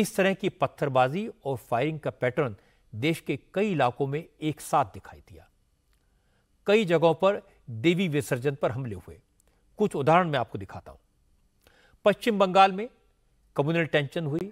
इस तरह की पत्थरबाजी और फायरिंग का पैटर्न देश के कई इलाकों में एक साथ दिखाई दिया कई जगहों पर देवी विसर्जन पर हमले हुए कुछ उदाहरण मैं आपको दिखाता हूं पश्चिम बंगाल में कम्युनल टेंशन हुई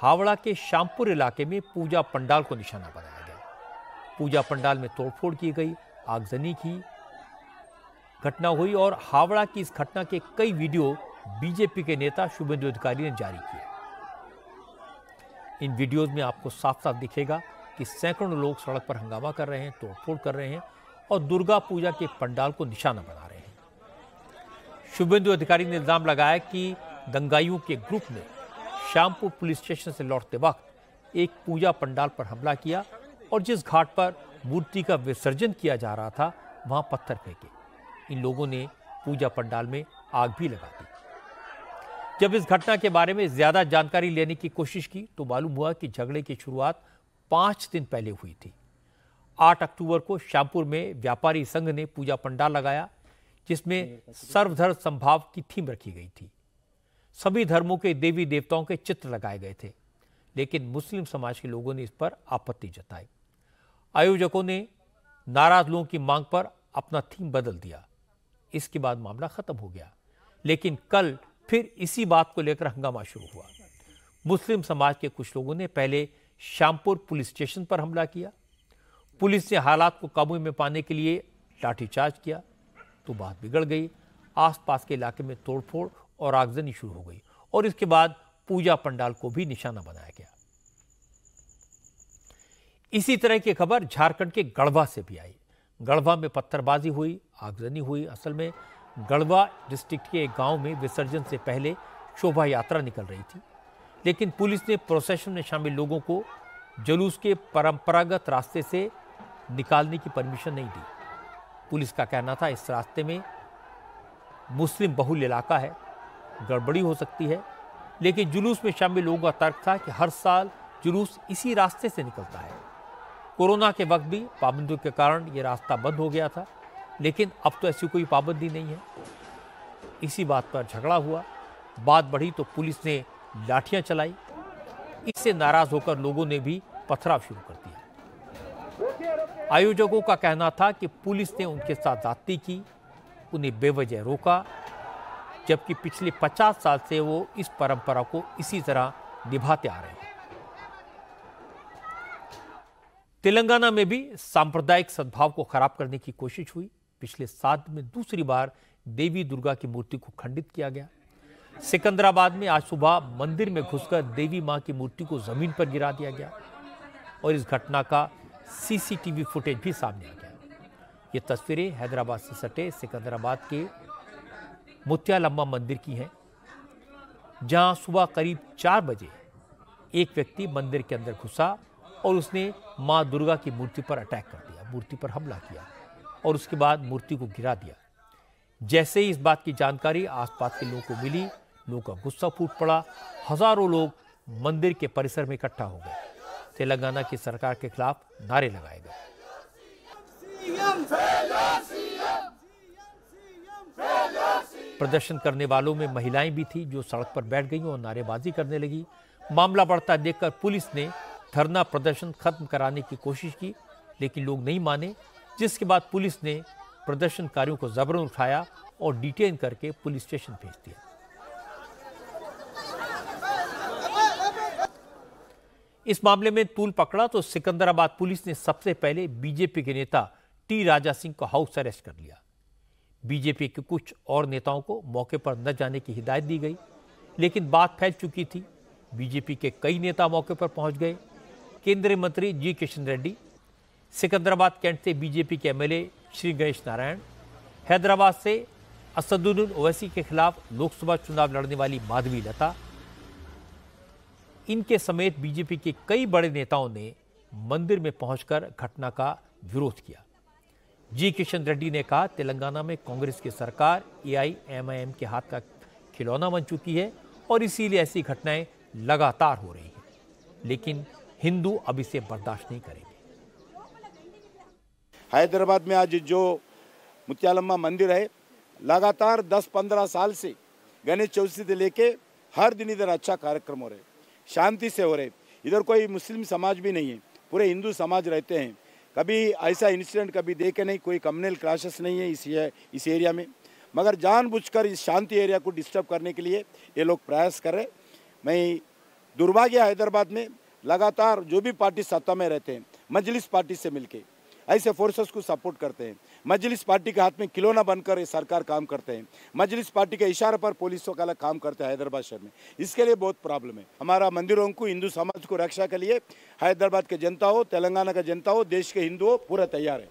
हावड़ा के श्यामपुर इलाके में पूजा पंडाल को निशाना बनाया गया पूजा पंडाल में तोड़फोड़ की गई आगजनी की घटना हुई और हावड़ा की इस घटना के कई वीडियो बीजेपी के नेता शुभेंदु अधिकारी ने जारी किए इन वीडियोज़ में आपको साफ साफ दिखेगा कि सैकड़ों लोग सड़क पर हंगामा कर रहे हैं तोड़फोड़ कर रहे हैं और दुर्गा पूजा के पंडाल को निशाना बना रहे हैं शुभेंदु अधिकारी ने इल्ज़ाम लगाया कि दंगाइयों के ग्रुप ने श्यामपुर पुलिस स्टेशन से लौटते वक्त एक पूजा पंडाल पर हमला किया और जिस घाट पर मूर्ति का विसर्जन किया जा रहा था वहां पत्थर फेंके इन लोगों ने पूजा पंडाल में आग भी लगा दी जब इस घटना के बारे में ज्यादा जानकारी लेने की कोशिश की तो मालूम हुआ कि झगड़े की शुरुआत पांच दिन पहले हुई थी आठ अक्टूबर को श्यामपुर में व्यापारी संघ ने पूजा पंडाल लगाया जिसमें सर्वधर्म संभाव की थीम रखी गई थी सभी धर्मों के देवी देवताओं के चित्र लगाए गए थे लेकिन मुस्लिम समाज के लोगों ने इस पर आपत्ति जताई आयोजकों ने नाराज लोगों की मांग पर अपना थीम बदल दिया इसके बाद मामला खत्म हो गया लेकिन कल फिर इसी बात को लेकर हंगामा शुरू हुआ मुस्लिम समाज के कुछ लोगों ने पहले श्यामपुर पुलिस स्टेशन पर हमला किया पुलिस ने हालात को काबू में पाने के लिए लाठीचार्ज किया तो बात बिगड़ गई आसपास के इलाके में तोड़फोड़ और आगजनी शुरू हो गई और इसके बाद पूजा पंडाल को भी निशाना बनाया गया इसी तरह की खबर झारखंड के गढ़वा से भी आई गढ़वा में पत्थरबाजी हुई आगजनी हुई असल में गढ़वा डिस्ट्रिक्ट के एक गांव में विसर्जन से पहले शोभा यात्रा निकल रही थी लेकिन पुलिस ने प्रोसेशन में शामिल लोगों को जुलूस के परंपरागत रास्ते से निकालने की परमिशन नहीं दी पुलिस का कहना था इस रास्ते में मुस्लिम बहुल इलाका है गड़बड़ी हो सकती है लेकिन जुलूस में शामिल लोगों का तर्क था कि हर साल जुलूस इसी रास्ते से निकलता है कोरोना के वक्त भी पाबंदियों के कारण ये रास्ता बंद हो गया था लेकिन अब तो ऐसी कोई पाबंदी नहीं है इसी बात पर झगड़ा हुआ बात बढ़ी तो पुलिस ने लाठियां चलाई इससे नाराज होकर लोगों ने भी पथराव शुरू कर दिया आयोजकों का कहना था कि पुलिस ने उनके साथ जाति की उन्हें बेवजह रोका जबकि पिछले 50 साल से वो इस परंपरा को इसी तरह निभाते आ रहे हैं तेलंगाना में भी सांप्रदायिक सद्भाव को खराब करने की कोशिश हुई पिछले सात में दूसरी बार देवी दुर्गा की मूर्ति को खंडित किया गया सिकंदराबाद में आज सुबह मंदिर में घुसकर देवी मां की मूर्ति को जमीन पर गिरा दिया गया और इस घटना का सीसीटीवी फुटेज भी सामने आ गया ये तस्वीरें हैदराबाद से सटे सिकंदराबाद के मुत्यालम्मा मंदिर की हैं जहां सुबह करीब चार बजे एक व्यक्ति मंदिर के अंदर घुसा और उसने मां दुर्गा की मूर्ति पर अटैक कर दिया मूर्ति पर हमला किया और उसके बाद मूर्ति को गिरा दिया जैसे ही इस बात की जानकारी आसपास के लोगों को मिली लोगों का गुस्सा फूट पड़ा हजारों लोग मंदिर के परिसर में इकट्ठा हो गए तेलंगाना की सरकार के खिलाफ नारे लगाए गए प्रदर्शन करने वालों में महिलाएं भी थी जो सड़क पर बैठ गई और नारेबाजी करने लगी मामला बढ़ता देखकर पुलिस ने धरना प्रदर्शन खत्म कराने की कोशिश की लेकिन लोग नहीं माने जिसके बाद पुलिस ने प्रदर्शनकारियों को जबरन उठाया और डिटेन करके पुलिस स्टेशन भेज दिया इस मामले में तूल पकड़ा तो सिकंदराबाद पुलिस ने सबसे पहले बीजेपी के नेता टी राजा सिंह को हाउस अरेस्ट कर लिया बीजेपी के कुछ और नेताओं को मौके पर न जाने की हिदायत दी गई लेकिन बात फैल चुकी थी बीजेपी के कई नेता मौके पर पहुंच गए केंद्रीय मंत्री जी किशन रेड्डी सिकंदराबाद कैंट से बीजेपी के एमएलए श्री गणेश नारायण हैदराबाद से असदुद्दीन ओवैसी के खिलाफ लोकसभा चुनाव लड़ने वाली माधवी लता इनके समेत बीजेपी के कई बड़े नेताओं ने मंदिर में पहुंचकर घटना का विरोध किया जी किशन रेड्डी ने कहा तेलंगाना में कांग्रेस की सरकार एआईएमआईएम के हाथ का खिलौना बन चुकी है और इसीलिए ऐसी घटनाएं लगातार हो रही हैं लेकिन हिंदू अब इसे बर्दाश्त नहीं करेंगे हैदराबाद में आज जो मुत्यालम्मा मंदिर है लगातार 10-15 साल से गणेश चौथी से लेके हर दिन इधर अच्छा कार्यक्रम हो रहे शांति से हो रहे इधर कोई मुस्लिम समाज भी नहीं है पूरे हिंदू समाज रहते हैं कभी ऐसा इंसिडेंट कभी देखे नहीं कोई कम्युनल क्लासेस नहीं है इस इस एरिया में मगर जानबूझकर इस शांति एरिया को डिस्टर्ब करने के लिए ये लोग प्रयास कर रहे मैं दुर्भाग्य हैदराबाद में लगातार जो भी पार्टी सत्ता में रहते हैं मजलिस पार्टी से मिलके ऐसे फोर्सेस को सपोर्ट करते हैं मजलिस पार्टी के हाथ में खिलौना बनकर ये सरकार काम करते हैं मजलिस पार्टी के इशारे पर पुलिस वाला काम करते हैं हैदराबाद शहर में इसके लिए बहुत प्रॉब्लम है हमारा मंदिरों को हिंदू समाज को रक्षा के लिए हैदराबाद के जनता हो तेलंगाना का जनता हो देश के हिंदू हो पूरा तैयार है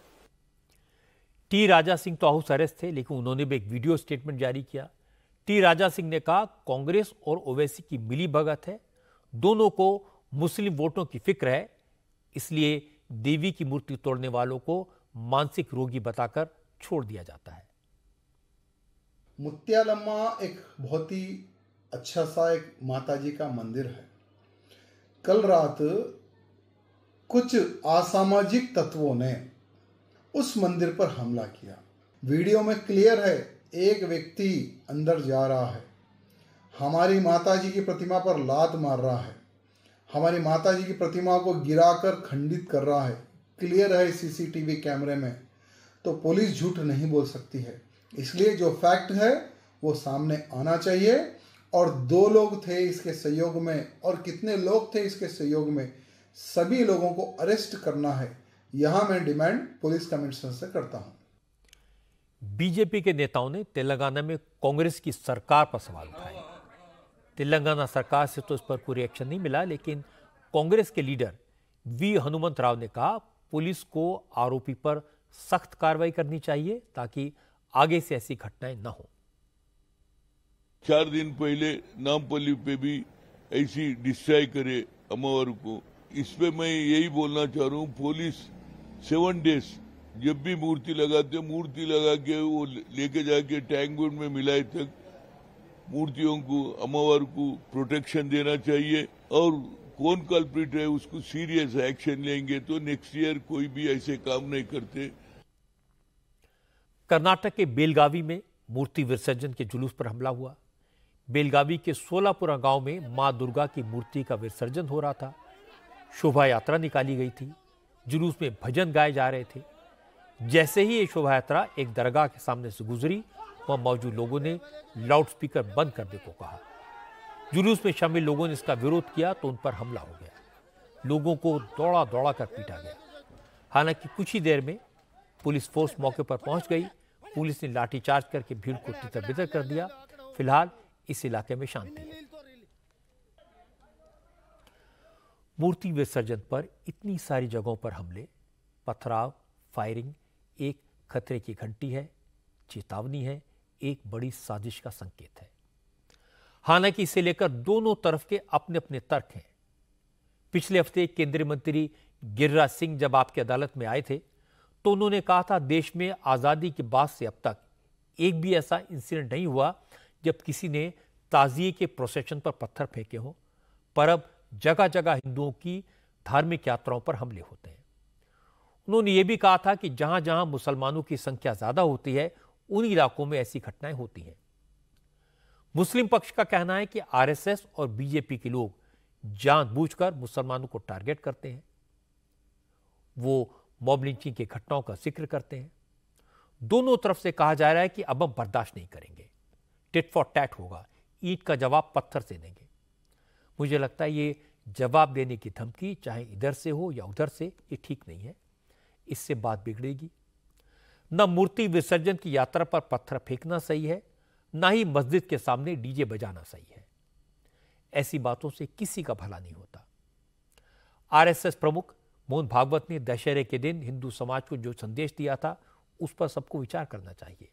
टी राजा सिंह तो हाउस अरेस्ट थे लेकिन उन्होंने भी एक वीडियो स्टेटमेंट जारी किया टी राजा सिंह ने कहा कांग्रेस और ओवैसी की मिली भगत है दोनों को मुस्लिम वोटों की फिक्र है इसलिए देवी की मूर्ति तोड़ने वालों को मानसिक रोगी बताकर छोड़ दिया जाता है मुत्यालम्मा एक बहुत ही अच्छा सा एक माता जी का मंदिर है कल रात कुछ असामाजिक तत्वों ने उस मंदिर पर हमला किया वीडियो में क्लियर है एक व्यक्ति अंदर जा रहा है हमारी माता जी की प्रतिमा पर लात मार रहा है हमारी माता जी की प्रतिमा को गिराकर खंडित कर रहा है क्लियर है सीसीटीवी कैमरे में तो पुलिस झूठ नहीं बोल सकती है इसलिए जो फैक्ट है वो सामने आना चाहिए और दो लोग थे इसके सहयोग में और कितने लोग थे इसके सहयोग में सभी लोगों को अरेस्ट करना है यहां मैं डिमांड पुलिस कमिश्नर से करता हूं बीजेपी के नेताओं ने तेलंगाना में कांग्रेस की सरकार पर सवाल उठाए तेलंगाना सरकार से तो इस पर कोई रिएक्शन नहीं मिला लेकिन कांग्रेस के लीडर वी हनुमंत राव ने कहा पुलिस को आरोपी पर सख्त कार्रवाई करनी चाहिए ताकि आगे से ऐसी घटनाएं न हो चार दिन पहले नामपल्ली पे भी ऐसी डिस्ट्रॉय करे अमावर को इस पे मैं यही बोलना चाह रहा हूँ पुलिस सेवन डेज जब भी मूर्ति लगाते मूर्ति लगा के वो लेके जाके टैंक में मिलाए तक मूर्तियों को अमावर को प्रोटेक्शन देना चाहिए और कौन कल्प्रिट है उसको सीरियस एक्शन लेंगे तो नेक्स्ट ईयर कोई भी ऐसे काम नहीं करते कर्नाटक के बेलगावी में मूर्ति विसर्जन के जुलूस पर हमला हुआ बेलगावी के सोलापुरा गांव में मां दुर्गा की मूर्ति का विसर्जन हो रहा था शोभा यात्रा निकाली गई थी जुलूस में भजन गाए जा रहे थे जैसे ही ये शोभा यात्रा एक दरगाह के सामने से गुजरी वहां मौजूद लोगों ने लाउडस्पीकर बंद करने को कहा जुलूस में शामिल लोगों ने इसका विरोध किया तो उन पर हमला हो गया लोगों को दौड़ा दौड़ा कर पीटा गया हालांकि कुछ ही देर में पुलिस फोर्स मौके पर पहुंच गई पुलिस ने लाठीचार्ज करके भीड़ को तितर बितर कर दिया फिलहाल इस इलाके में शांति है मूर्ति विसर्जन पर इतनी सारी जगहों पर हमले पथराव फायरिंग एक खतरे की घंटी है चेतावनी है एक बड़ी साजिश का संकेत है हालांकि इसे लेकर दोनों तरफ के अपने अपने तर्क हैं पिछले हफ्ते केंद्रीय मंत्री गिरिराज सिंह जब आपकी अदालत में आए थे तो उन्होंने कहा था देश में आज़ादी के बाद से अब तक एक भी ऐसा इंसिडेंट नहीं हुआ जब किसी ने ताजिए के प्रोसेशन पर पत्थर फेंके हों पर अब जगह जगह हिंदुओं की धार्मिक यात्राओं पर हमले होते हैं उन्होंने यह भी कहा था कि जहां जहां मुसलमानों की संख्या ज़्यादा होती है उन इलाकों में ऐसी घटनाएं होती हैं मुस्लिम पक्ष का कहना है कि आरएसएस और बीजेपी के लोग जानबूझकर मुसलमानों को टारगेट करते हैं वो मॉब लिंचिंग की घटनाओं का जिक्र करते हैं दोनों तरफ से कहा जा रहा है कि अब हम बर्दाश्त नहीं करेंगे टिट फॉर टैट होगा ईट का जवाब पत्थर से देंगे मुझे लगता है ये जवाब देने की धमकी चाहे इधर से हो या उधर से ये ठीक नहीं है इससे बात बिगड़ेगी न मूर्ति विसर्जन की यात्रा पर पत्थर फेंकना सही है ना ही मस्जिद के सामने डीजे बजाना सही है ऐसी बातों से किसी का भला नहीं होता आरएसएस प्रमुख मोहन भागवत ने दशहरे के दिन हिंदू समाज को जो संदेश दिया था उस पर सबको विचार करना चाहिए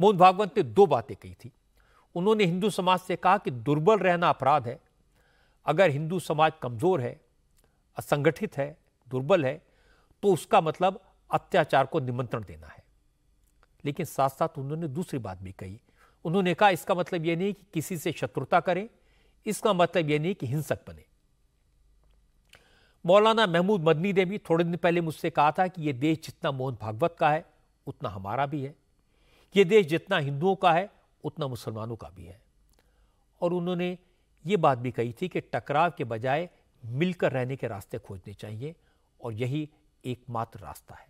मोहन भागवत ने दो बातें कही थी उन्होंने हिंदू समाज से कहा कि दुर्बल रहना अपराध है अगर हिंदू समाज कमजोर है असंगठित है दुर्बल है तो उसका मतलब अत्याचार को निमंत्रण देना है लेकिन साथ साथ उन्होंने दूसरी बात भी कही उन्होंने कहा इसका मतलब यह नहीं कि किसी से शत्रुता करें इसका मतलब यह नहीं कि हिंसक बने मौलाना महमूद मदनी ने भी थोड़े दिन पहले मुझसे कहा था कि यह देश जितना मोहन भागवत का है उतना हमारा भी है यह देश जितना हिंदुओं का है उतना मुसलमानों का भी है और उन्होंने ये बात भी कही थी कि टकराव के बजाय मिलकर रहने के रास्ते खोजने चाहिए और यही एकमात्र रास्ता है